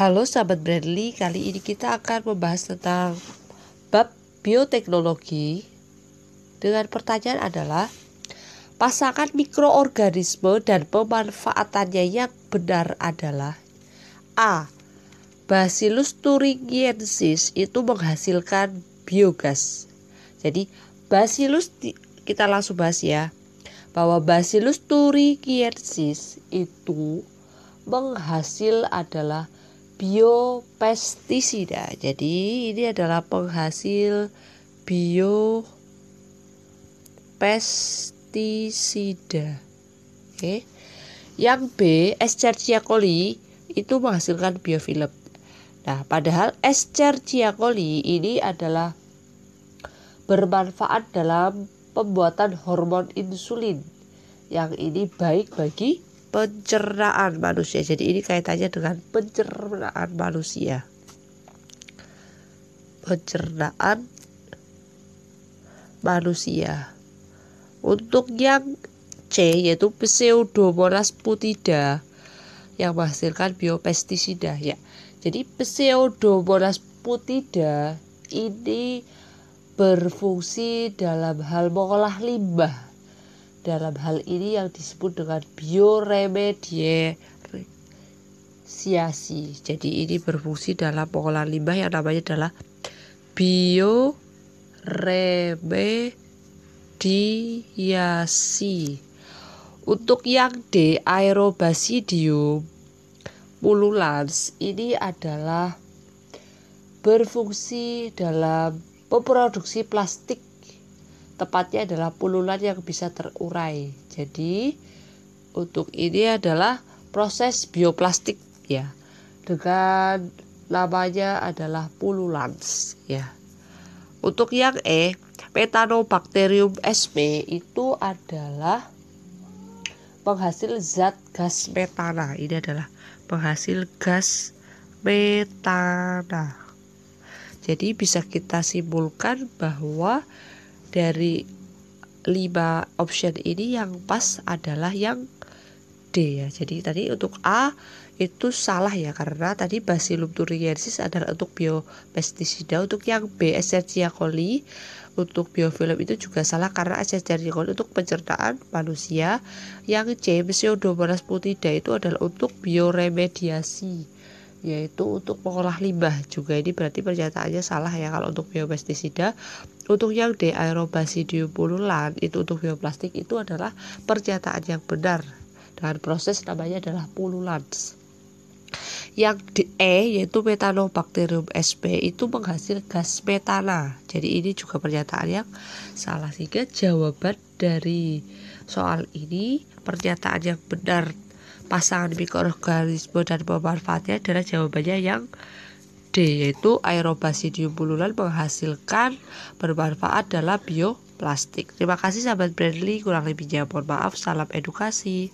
Halo sahabat Bradley, kali ini kita akan membahas tentang bab bioteknologi. Dengan pertanyaan adalah pasangan mikroorganisme dan pemanfaatannya yang benar adalah A. Bacillus thuringiensis itu menghasilkan biogas. Jadi Bacillus kita langsung bahas ya bahwa Bacillus thuringiensis itu menghasil adalah biopestisida. Jadi ini adalah penghasil biopestisida. Oke. Okay. Yang B, Escherichia coli itu menghasilkan biofilm. Nah, padahal Escherichia coli ini adalah bermanfaat dalam pembuatan hormon insulin yang ini baik bagi pencernaan manusia. Jadi ini kaitannya dengan pencernaan manusia. Pencernaan manusia. Untuk yang C yaitu Pseudomonas putida yang menghasilkan biopestisida ya. Jadi Pseudomonas putida ini berfungsi dalam hal mengolah limbah dalam hal ini yang disebut dengan bioremediasi. Jadi ini berfungsi dalam pengolahan limbah yang namanya adalah bioremediasi. Untuk yang D, aerobasidium pululans ini adalah berfungsi dalam memproduksi plastik tepatnya adalah pululan yang bisa terurai. Jadi untuk ini adalah proses bioplastik ya. Dengan namanya adalah pululans ya. Untuk yang E, Methanobacterium sp e itu adalah penghasil zat gas metana. Ini adalah penghasil gas metana. Jadi bisa kita simpulkan bahwa dari lima option ini yang pas adalah yang D ya. Jadi tadi untuk A itu salah ya karena tadi Bacillus thuringiensis adalah untuk biopestisida untuk yang B Escherichia coli untuk biofilm itu juga salah karena Escherichia coli untuk pencernaan manusia yang C Pseudomonas putida itu adalah untuk bioremediasi yaitu untuk pengolah limbah juga ini berarti pernyataannya salah ya kalau untuk biopestisida untuk yang D aerobasidium pululan itu untuk bioplastik itu adalah pernyataan yang benar dan proses namanya adalah pululan. yang di E yaitu metanobacterium sp itu menghasil gas metana jadi ini juga pernyataan yang salah sehingga jawaban dari soal ini pernyataan yang benar pasangan mikroorganisme dan pemanfaatnya adalah jawabannya yang D yaitu aerobasidium pululan menghasilkan bermanfaat dalam bioplastik. Terima kasih sahabat Bradley kurang lebihnya mohon maaf, salam edukasi.